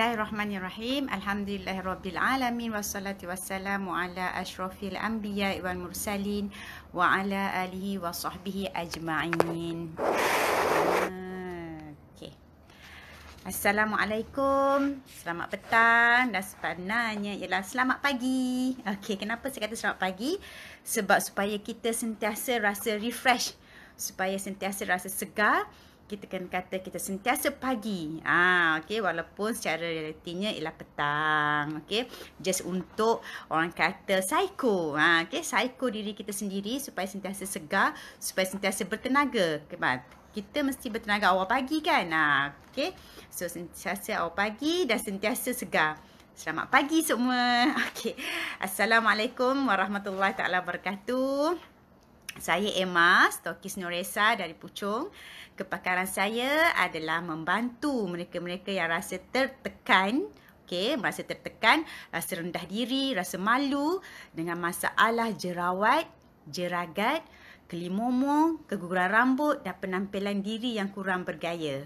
Bismillahirrahmanirrahim. Alhamdulillahirrabbilalamin. Wassalatu wassalamu ala ashrafil anbiya wal mursalin wa ala alihi wa ajma'in. Okay. Assalamualaikum. Selamat petang dan sebenarnya ialah selamat pagi. Okay, kenapa saya kata selamat pagi? Sebab supaya kita sentiasa rasa refresh. Supaya sentiasa rasa segar kita kan kata kita sentiasa pagi. Ah, ha, okay. walaupun secara realitinya ialah petang. Okay. Just untuk orang kata psycho. Ha, ah, okey psycho diri kita sendiri supaya sentiasa segar, supaya sentiasa bertenaga. Okay, kita mesti bertenaga awal pagi kan? Ah, ha, Okay. So sentiasa awal pagi dan sentiasa segar. Selamat pagi semua. Okay. Assalamualaikum warahmatullahi taala wabarakatuh. Saya Emma, Stokis Noresa dari Puchong. Kepakaran saya adalah membantu mereka-mereka yang rasa tertekan, okay, rasa tertekan, rasa rendah diri, rasa malu dengan masalah jerawat, jeragat, kelimomo, keguguran rambut dan penampilan diri yang kurang bergaya.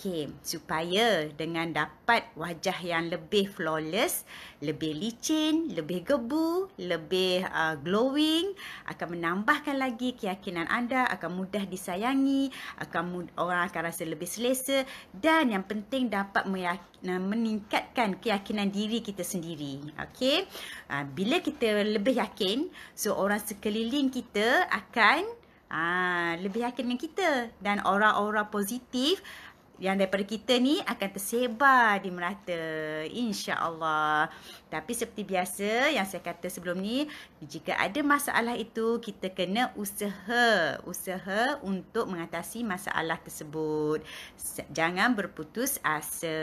Okay, supaya dengan dapat wajah yang lebih flawless, lebih licin, lebih gebu, lebih uh, glowing, akan menambahkan lagi keyakinan anda, akan mudah disayangi, akan mud- orang akan rasa lebih selesa dan yang penting dapat meningkatkan keyakinan diri kita sendiri. Okay, uh, bila kita lebih yakin, so orang sekeliling kita akan uh, lebih yakin dengan kita dan orang-orang positif yang daripada kita ni akan tersebar di merata insya-Allah. Tapi seperti biasa yang saya kata sebelum ni, jika ada masalah itu kita kena usaha, usaha untuk mengatasi masalah tersebut. Jangan berputus asa.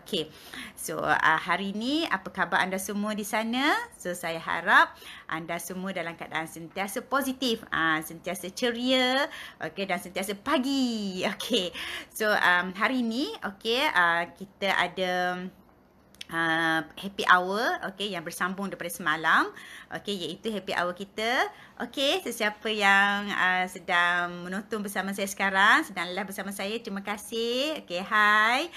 Okey. So ah, hari ni apa khabar anda semua di sana? So saya harap anda semua dalam keadaan sentiasa positif, uh, sentiasa ceria, okey dan sentiasa pagi. Okey. So um um, hari ni okay uh, kita ada uh, happy hour okay yang bersambung daripada semalam okay iaitu happy hour kita okay sesiapa yang uh, sedang menonton bersama saya sekarang sedang live bersama saya terima kasih okay hi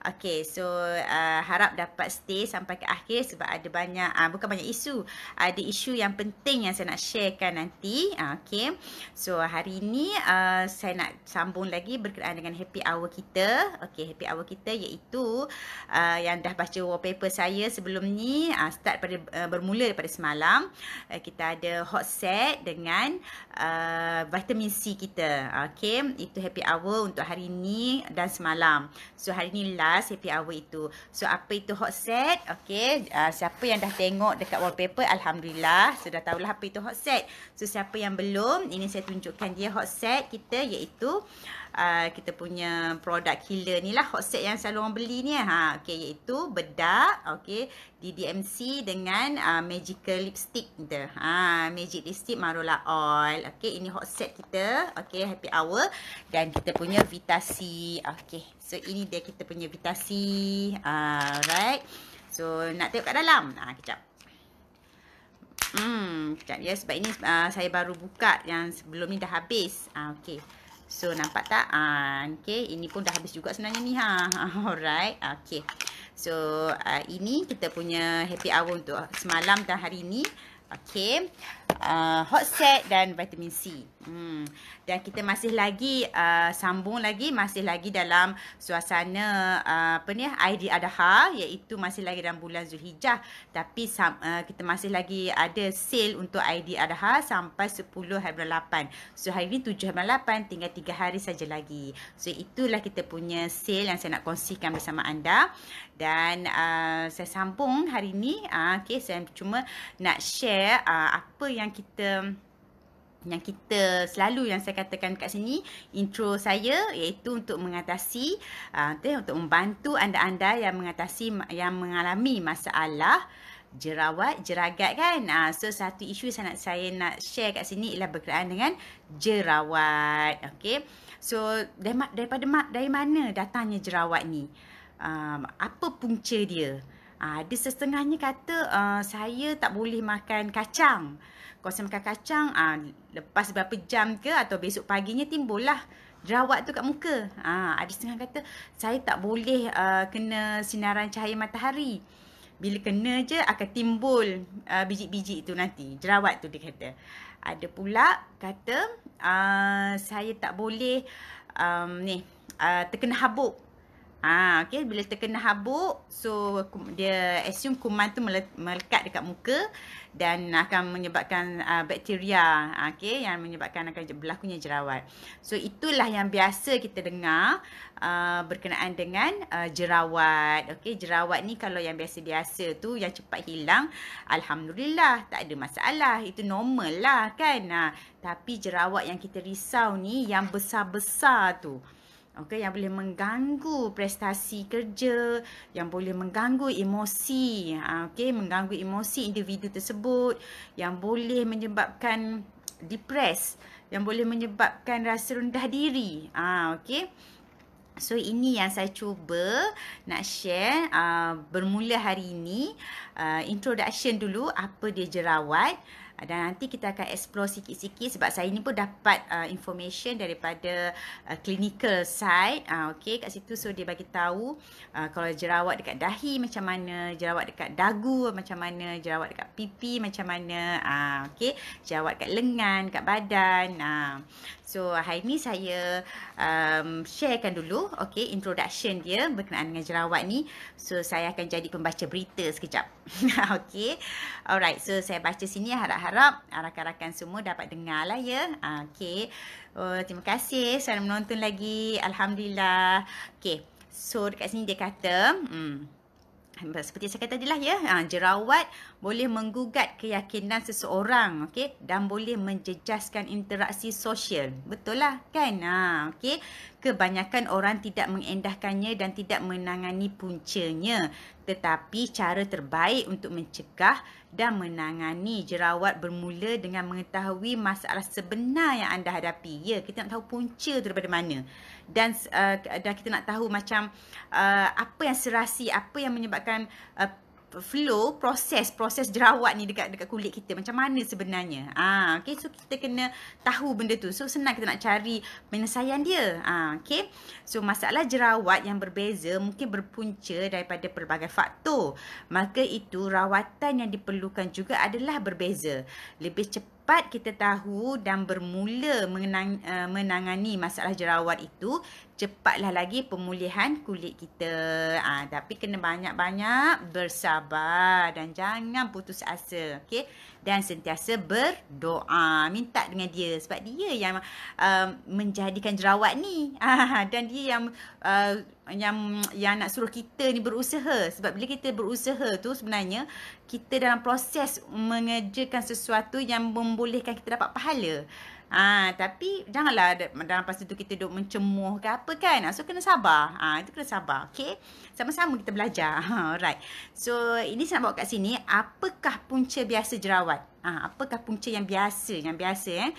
Okay, so uh, harap dapat stay sampai ke akhir sebab ada banyak, uh, bukan banyak isu. Ada isu yang penting yang saya nak sharekan nanti. Uh, okay, so hari ini uh, saya nak sambung lagi berkenaan dengan happy hour kita. Okay, happy hour kita iaitu uh, yang dah baca wallpaper saya sebelum ni. Uh, start pada, uh, bermula daripada semalam. Uh, kita ada hot set dengan uh, vitamin C kita. Okay, itu happy hour untuk hari ini dan semalam. So hari ni lah lah happy hour itu. So apa itu hot set? Okay, uh, siapa yang dah tengok dekat wallpaper alhamdulillah sudah tahulah apa itu hot set. So siapa yang belum, ini saya tunjukkan dia hot set kita iaitu Ah, kita punya produk killer ni lah hot set yang selalu orang beli ni eh. ha okey iaitu bedak okey DDMC dengan uh, magical lipstick dia ha magic lipstick marula oil okey ini hot set kita okey happy hour dan kita punya vitasi okey so ini dia kita punya vitasi alright so nak tengok kat dalam ha kejap Hmm, kejap ya sebab ini uh, saya baru buka yang sebelum ni dah habis. Ah uh, So nampak tak? Uh, ah, okay ini pun dah habis juga sebenarnya ni ha. Alright. Okay. So uh, ini kita punya happy hour untuk semalam dan hari ini. Okay uh, hot set dan vitamin C. Hmm. Dan kita masih lagi uh, sambung lagi masih lagi dalam suasana uh, apa ni ID Adha iaitu masih lagi dalam bulan Zulhijjah tapi uh, kita masih lagi ada sale untuk ID Adha sampai 10 hari 8. So hari ni 7 hari 8 tinggal 3 hari saja lagi. So itulah kita punya sale yang saya nak kongsikan bersama anda dan uh, saya sambung hari ni uh, okay, saya cuma nak share uh, apa yang yang kita yang kita selalu yang saya katakan kat sini intro saya iaitu untuk mengatasi uh, untuk membantu anda-anda yang mengatasi yang mengalami masalah jerawat jeragat kan uh, so satu isu saya nak saya nak share kat sini ialah berkaitan dengan jerawat okey so daripada dari mana datangnya jerawat ni um, apa punca dia ada uh, sesetengahnya kata uh, saya tak boleh makan kacang. Kalau saya makan kacang, uh, lepas berapa jam ke atau besok paginya timbul lah jerawat tu kat muka. Uh, ada setengah kata saya tak boleh uh, kena sinaran cahaya matahari. Bila kena je akan timbul uh, biji-biji tu nanti. Jerawat tu dia kata. Ada pula kata uh, saya tak boleh um, ni uh, terkena habuk. Ah, okay. Bila terkena habuk, so dia assume kuman tu melekat dekat muka dan akan menyebabkan uh, bakteria, ah, okay, yang menyebabkan akan berlakunya jerawat. So itulah yang biasa kita dengar uh, berkenaan dengan uh, jerawat, okay. Jerawat ni kalau yang biasa-biasa tu yang cepat hilang, alhamdulillah tak ada masalah. Itu normal lah, kan? Nah, tapi jerawat yang kita risau ni yang besar-besar tu okay, yang boleh mengganggu prestasi kerja, yang boleh mengganggu emosi, ah, okay, mengganggu emosi individu tersebut, yang boleh menyebabkan depres, yang boleh menyebabkan rasa rendah diri, ah, okay. So ini yang saya cuba nak share uh, bermula hari ini uh, introduction dulu apa dia jerawat uh, dan nanti kita akan explore sikit-sikit sebab saya ni pun dapat uh, information daripada uh, clinical side uh, ah, okey kat situ so dia bagi tahu uh, kalau jerawat dekat dahi macam mana jerawat dekat dagu macam mana jerawat dekat pipi macam mana uh, ah, okey jerawat dekat lengan dekat badan uh. so hari ni saya um, sharekan dulu Okay, introduction dia berkenaan dengan jerawat ni so saya akan jadi pembaca berita sekejap Okay, alright so saya baca sini harap-harap harap rakan-rakan semua dapat dengar lah ya. Okay. Oh, terima kasih selamat menonton lagi. Alhamdulillah. Okay. So dekat sini dia kata. Hmm seperti saya kata tadilah ya ha, jerawat boleh menggugat keyakinan seseorang okay, dan boleh menjejaskan interaksi sosial betul lah kan ha okey kebanyakan orang tidak mengendahkannya dan tidak menangani puncanya tetapi cara terbaik untuk mencegah dan menangani jerawat bermula dengan mengetahui masalah sebenar yang anda hadapi ya kita nak tahu punca daripada mana dan uh, dan kita nak tahu macam uh, apa yang serasi apa yang menyebabkan uh, flow proses proses jerawat ni dekat dekat kulit kita macam mana sebenarnya ah okey so kita kena tahu benda tu so senang kita nak cari penyelesaian dia ah okey so masalah jerawat yang berbeza mungkin berpunca daripada pelbagai faktor maka itu rawatan yang diperlukan juga adalah berbeza lebih cepat dapat kita tahu dan bermula eh, menangani masalah jerawat itu cepatlah lagi pemulihan kulit kita. Ha, tapi kena banyak-banyak bersabar dan jangan putus asa. Okay? Dan sentiasa berdoa. Minta dengan dia sebab dia yang um, menjadikan jerawat ni. Ha, dan dia yang, uh, yang, yang nak suruh kita ni berusaha. Sebab bila kita berusaha tu sebenarnya kita dalam proses mengerjakan sesuatu yang membolehkan kita dapat pahala. Ah, ha, tapi janganlah dalam pasal tu kita duk mencemuh ke apa kan. Ah, so kena sabar. Ah, ha, itu kena sabar. Okay. Sama-sama kita belajar. Ha, alright. So ini saya nak bawa kat sini. Apakah punca biasa jerawat? Ah, ha, apakah punca yang biasa? Yang biasa eh.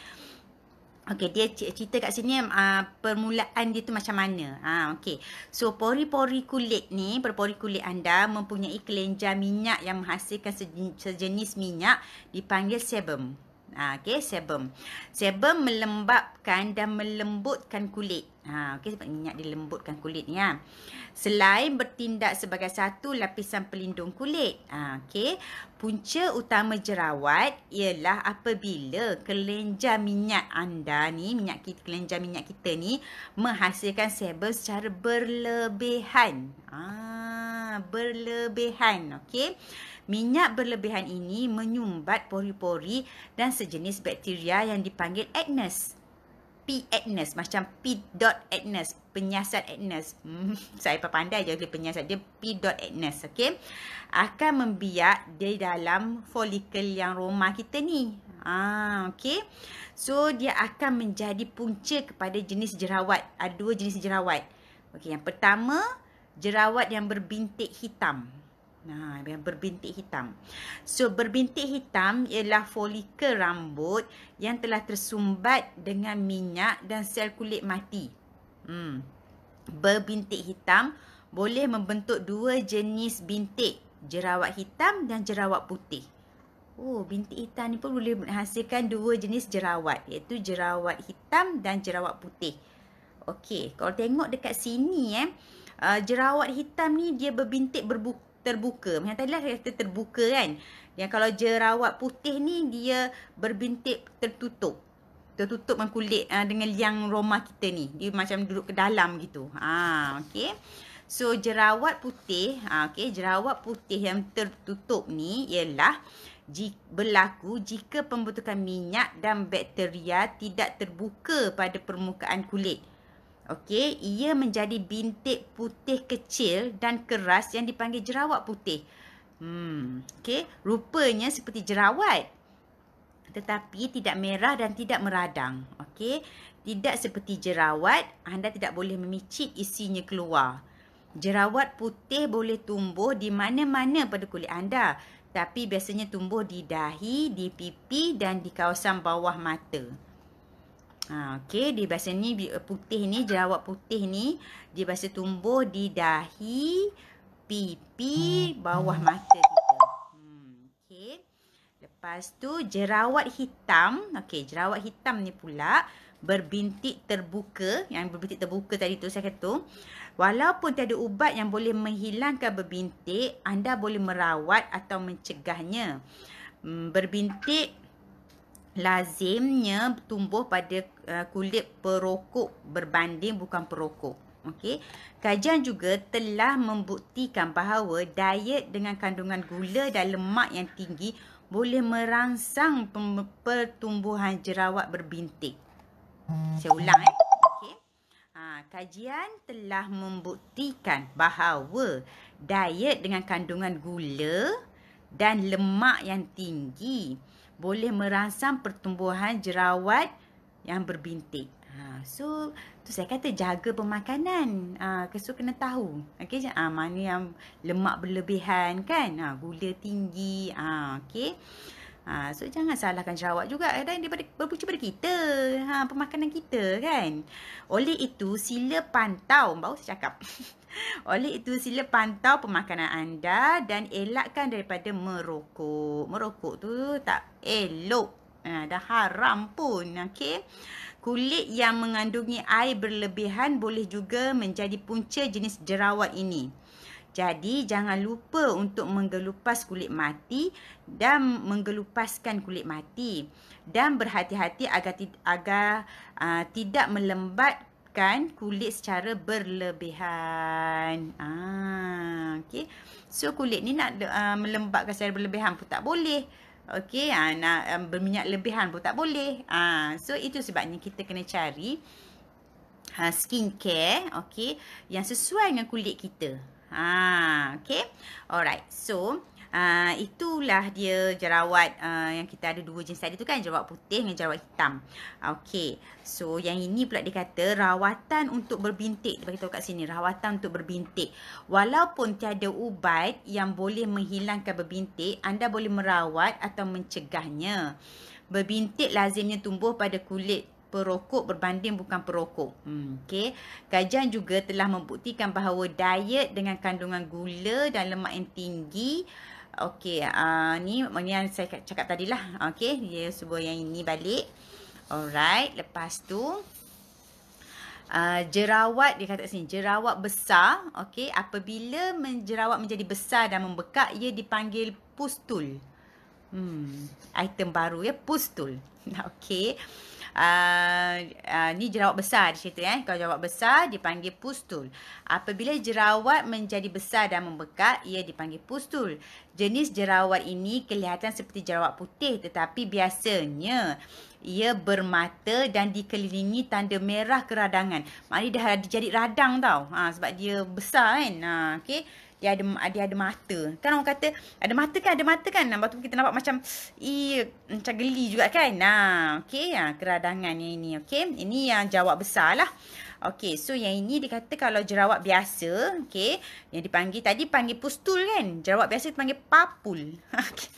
Okey, dia cerita kat sini uh, permulaan dia tu macam mana. Ha, okey. So, pori-pori kulit ni, pori-pori kulit anda mempunyai kelenjar minyak yang menghasilkan sejenis minyak dipanggil sebum. Ha, okay, sebum. Sebum melembapkan dan melembutkan kulit. Ha, Okey, sebab minyak dilembutkan kulit ni. Ha. Selain bertindak sebagai satu lapisan pelindung kulit. Ha, Okey, punca utama jerawat ialah apabila kelenjar minyak anda ni, minyak kita, kelenjar minyak kita ni, menghasilkan sebum secara berlebihan. Ha, berlebihan. okay. Minyak berlebihan ini menyumbat pori-pori dan sejenis bakteria yang dipanggil acnes. P. acnes macam P. acnes penyiasat acnes. Hmm, saya pandai je boleh penyiasat dia P. acnes. Okay? Akan membiak di dalam folikel yang roma kita ni. Ah, ha, okay. So dia akan menjadi punca kepada jenis jerawat. Ada dua jenis jerawat. Okay, yang pertama jerawat yang berbintik hitam. Ha, nah, berbintik hitam. So, berbintik hitam ialah folikel rambut yang telah tersumbat dengan minyak dan sel kulit mati. Hmm. Berbintik hitam boleh membentuk dua jenis bintik, jerawat hitam dan jerawat putih. Oh, bintik hitam ni pun boleh menghasilkan dua jenis jerawat iaitu jerawat hitam dan jerawat putih. Okey, kalau tengok dekat sini eh, uh, jerawat hitam ni dia berbintik berbuka terbuka. Macam tadi lah saya kata terbuka kan. Yang kalau jerawat putih ni dia berbintik tertutup. Tertutup dengan kulit uh, ah, dengan liang roma kita ni. Dia macam duduk ke dalam gitu. Haa ah, okey. So jerawat putih, ah, okey jerawat putih yang tertutup ni ialah berlaku jika pembentukan minyak dan bakteria tidak terbuka pada permukaan kulit. Okey, ia menjadi bintik putih kecil dan keras yang dipanggil jerawat putih. Hmm, okey, rupanya seperti jerawat. Tetapi tidak merah dan tidak meradang. Okey, tidak seperti jerawat, anda tidak boleh memicit isinya keluar. Jerawat putih boleh tumbuh di mana-mana pada kulit anda. Tapi biasanya tumbuh di dahi, di pipi dan di kawasan bawah mata. Ha, Okey, di bahasa ni eh, putih ni, jerawat putih ni dia biasa tumbuh di dahi, pipi, hmm. bawah mata kita. Hmm, Okey. Lepas tu jerawat hitam. Okay, jerawat hitam ni pula berbintik terbuka. Yang berbintik terbuka tadi tu saya kata. Walaupun tiada ubat yang boleh menghilangkan berbintik, anda boleh merawat atau mencegahnya. Hmm, berbintik lazimnya tumbuh pada uh, kulit perokok berbanding bukan perokok. Okey. Kajian juga telah membuktikan bahawa diet dengan kandungan gula dan lemak yang tinggi boleh merangsang pertumbuhan jerawat berbintik. Saya ulang eh. Okey. Ha, kajian telah membuktikan bahawa diet dengan kandungan gula dan lemak yang tinggi boleh merangsang pertumbuhan jerawat yang berbintik. Ha, so, tu saya kata jaga pemakanan. Ha, so, kena tahu. Okay, ha, ah, mana yang lemak berlebihan kan? Ha, gula tinggi. Ha, okay. Ha, so jangan salahkan jerawat juga. Eh, dan daripada, berpunca pada kita. Ha, pemakanan kita kan. Oleh itu sila pantau. bau saya cakap. Oleh itu sila pantau pemakanan anda. Dan elakkan daripada merokok. Merokok tu tak elok. Ha, dah haram pun. Okay. Kulit yang mengandungi air berlebihan boleh juga menjadi punca jenis jerawat ini. Jadi jangan lupa untuk menggelupas kulit mati dan menggelupaskan kulit mati dan berhati-hati agar agar uh, tidak melembabkan kulit secara berlebihan. Ah, okay. So kulit ni nak uh, melembabkan secara berlebihan pun tak boleh. Okey, ha, nak um, berminyak lebihan pun tak boleh. Ha, so itu sebabnya kita kena cari ha, skincare, okey, yang sesuai dengan kulit kita. Ha, okay. Alright. So, uh, itulah dia jerawat uh, yang kita ada dua jenis tadi tu kan. Jerawat putih dan jerawat hitam. Okay. So, yang ini pula dia kata rawatan untuk berbintik. Dia beritahu kat sini. Rawatan untuk berbintik. Walaupun tiada ubat yang boleh menghilangkan berbintik, anda boleh merawat atau mencegahnya. Berbintik lazimnya tumbuh pada kulit perokok berbanding bukan perokok. Hmm, okay. Kajian juga telah membuktikan bahawa diet dengan kandungan gula dan lemak yang tinggi Okey, uh, ni maknanya yang saya cakap tadi lah. Okey, dia sebuah yang ini balik. Alright, lepas tu. Uh, jerawat, dia kata sini, jerawat besar. Okey, apabila menjerawat menjadi besar dan membekak, ia dipanggil pustul. Hmm, item baru ya, pustul. Okey. Ah, ah, ni jerawat besar dia cerita eh. Kalau jerawat besar dipanggil pustul. Apabila jerawat menjadi besar dan membekak, ia dipanggil pustul. Jenis jerawat ini kelihatan seperti jerawat putih tetapi biasanya ia bermata dan dikelilingi tanda merah keradangan. Maknanya dah ha, jadi radang tau. Ha, sebab dia besar kan. Ha, okay dia ada dia ada mata. Kan orang kata ada mata kan ada mata kan. Lepas tu kita nampak macam iya macam geli juga kan. Nah, okey ya keradangan yang ini okey. Ini yang jawab besarlah. Okey, so yang ini dikata kalau jerawat biasa, okey, yang dipanggil tadi panggil pustul kan. Jerawat biasa dipanggil papul. okey.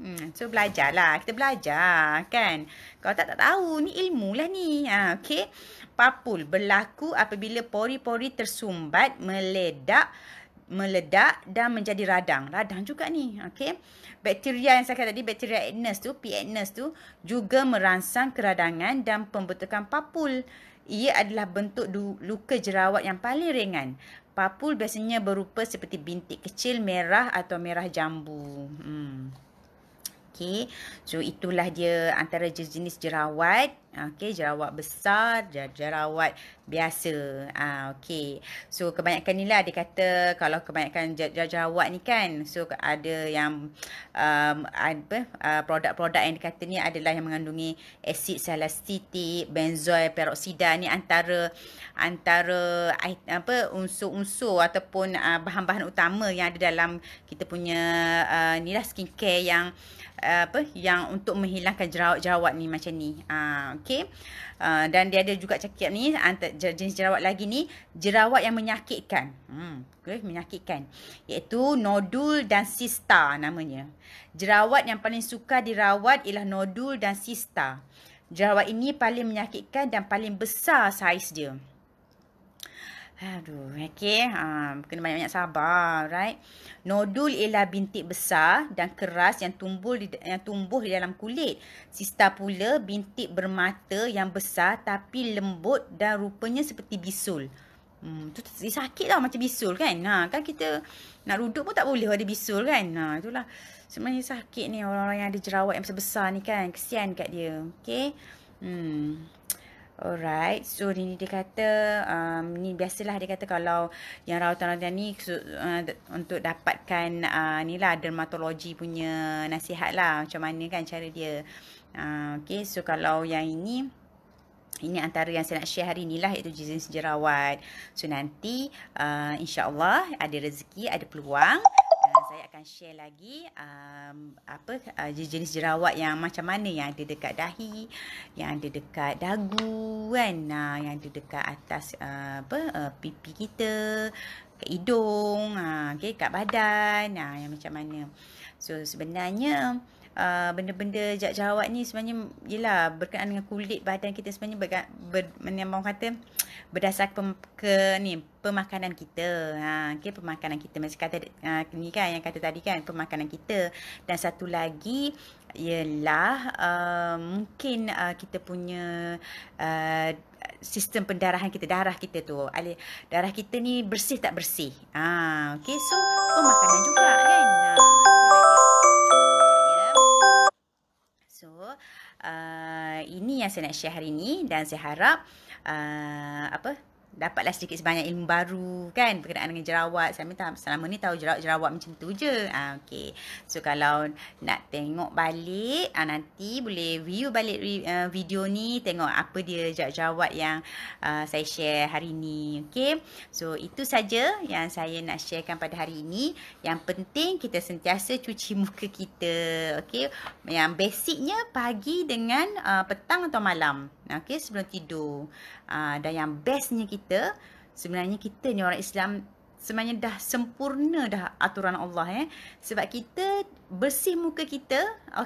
Hmm, so belajarlah, kita belajar kan. Kalau tak tak tahu, ni ilmulah ni. Ha, ah, okay. Papul berlaku apabila pori-pori tersumbat, meledak, meledak dan menjadi radang. Radang juga ni. okey. Bakteria yang saya kata tadi, bakteria Aedes tu, P. Aedes tu juga merangsang keradangan dan pembentukan papul. Ia adalah bentuk luka jerawat yang paling ringan. Papul biasanya berupa seperti bintik kecil merah atau merah jambu. Hmm. Okay. So itulah dia antara jenis jerawat Okay, jerawat besar, jerawat biasa. Ah, Okey, so kebanyakan ni lah dia kata kalau kebanyakan jerawat ni kan, so ada yang um, apa uh, produk-produk yang dikata ni adalah yang mengandungi asid salicylic, benzoil peroksida ni antara antara apa unsur-unsur ataupun uh, bahan-bahan utama yang ada dalam kita punya uh, ni lah skincare yang uh, apa yang untuk menghilangkan jerawat-jerawat ni macam ni. Ah, uh, Okay, Uh, ah, dan dia ada juga cakap ni jenis jerawat lagi ni jerawat yang menyakitkan. Hmm, okay, menyakitkan. Iaitu nodul dan sista namanya. Jerawat yang paling suka dirawat ialah nodul dan sista. Jerawat ini paling menyakitkan dan paling besar saiz dia. Aduh, okay. Ha, ah, kena banyak-banyak sabar, right? Nodul ialah bintik besar dan keras yang tumbuh di, yang tumbuh di dalam kulit. Sista pula bintik bermata yang besar tapi lembut dan rupanya seperti bisul. Hmm, tu sakit lah macam bisul kan? Ha, kan kita nak duduk pun tak boleh ada bisul kan? Ha, itulah. Sebenarnya sakit ni orang-orang yang ada jerawat yang besar-besar ni kan? Kesian kat dia. Okay. Hmm. Alright, so ini dia kata, um, ni biasalah dia kata kalau yang rautan-rautan ni uh, untuk dapatkan uh, ni lah dermatologi punya nasihat lah macam mana kan cara dia. Uh, okay, so kalau yang ini, ini antara yang saya nak share hari ni lah iaitu jenis jerawat. So nanti uh, insyaAllah ada rezeki, ada peluang saya akan share lagi um, apa uh, jenis jerawat yang macam mana yang ada dekat dahi, yang ada dekat dagu kan, uh, yang ada dekat atas uh, apa uh, pipi kita, ke hidung, uh, okey kat badan, uh, yang macam mana. So sebenarnya Uh, benda-benda jerawat ni sebenarnya ialah berkaitan dengan kulit badan kita sebenarnya berga- ber, ber- kata uh, berdasarkan pem, ke ni pemakanan kita. Ha okey pemakanan kita macam kata ha, ni kan yang kata tadi kan pemakanan kita dan satu lagi ialah uh, mungkin uh, kita punya uh, sistem pendarahan kita darah kita tu. Ali darah kita ni bersih tak bersih. Ha okey so pemakanan juga kan. Ha, so, ya. so Ah, ini yang saya nak share hari ini dan saya harap uh, apa dapatlah sedikit sebanyak ilmu baru kan berkenaan dengan jerawat. Saya minta selama ni tahu jerawat-jerawat macam tu je. Ha, ah, okay. So kalau nak tengok balik ha, nanti boleh view balik uh, video ni tengok apa dia jerawat-jerawat yang uh, saya share hari ni. Okay. So itu saja yang saya nak sharekan pada hari ini. Yang penting kita sentiasa cuci muka kita. Okay. Yang basicnya pagi dengan uh, petang atau malam. Okay. Sebelum tidur. Uh, dan yang bestnya kita kita sebenarnya kita ni orang Islam sebenarnya dah sempurna dah aturan Allah eh sebab kita bersih muka kita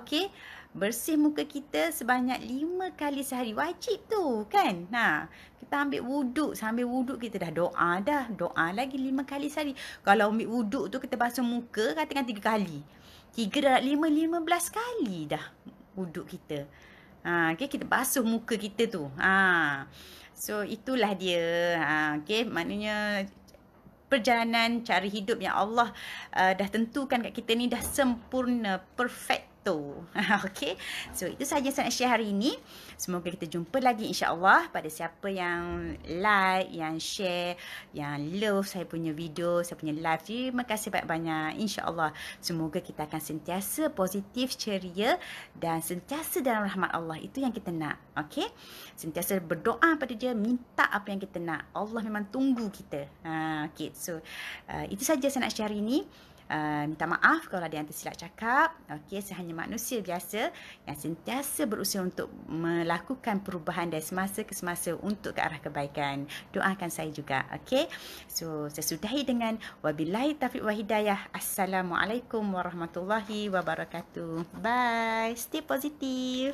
okey bersih muka kita sebanyak lima kali sehari wajib tu kan ha kita ambil wuduk sambil wuduk kita dah doa dah doa lagi lima kali sehari kalau ambil wuduk tu kita basuh muka katakan tiga kali tiga dah lima lima belas kali dah wuduk kita Ha, okay, kita basuh muka kita tu. Ha. So, itulah dia. Ha, okay, maknanya perjalanan cara hidup yang Allah uh, dah tentukan kat kita ni dah sempurna, perfect tu. Okey. So itu sahaja saya nak share hari ini. Semoga kita jumpa lagi insya-Allah pada siapa yang like, yang share, yang love saya punya video, saya punya live. Terima kasih banyak-banyak insya-Allah. Semoga kita akan sentiasa positif, ceria dan sentiasa dalam rahmat Allah. Itu yang kita nak. Okey. Sentiasa berdoa pada dia, minta apa yang kita nak. Allah memang tunggu kita. Ha, okey. So uh, itu sahaja saya nak share hari ini. Eh, minta maaf kalau ada yang tersilap cakap. Okey, saya hanya manusia biasa yang sentiasa berusaha untuk melakukan perubahan dari semasa ke semasa untuk ke arah kebaikan. Doakan saya juga. Okey. So, saya sudahi dengan wabillahi taufiq wahidayah. Assalamualaikum warahmatullahi wabarakatuh. Bye. Stay positif.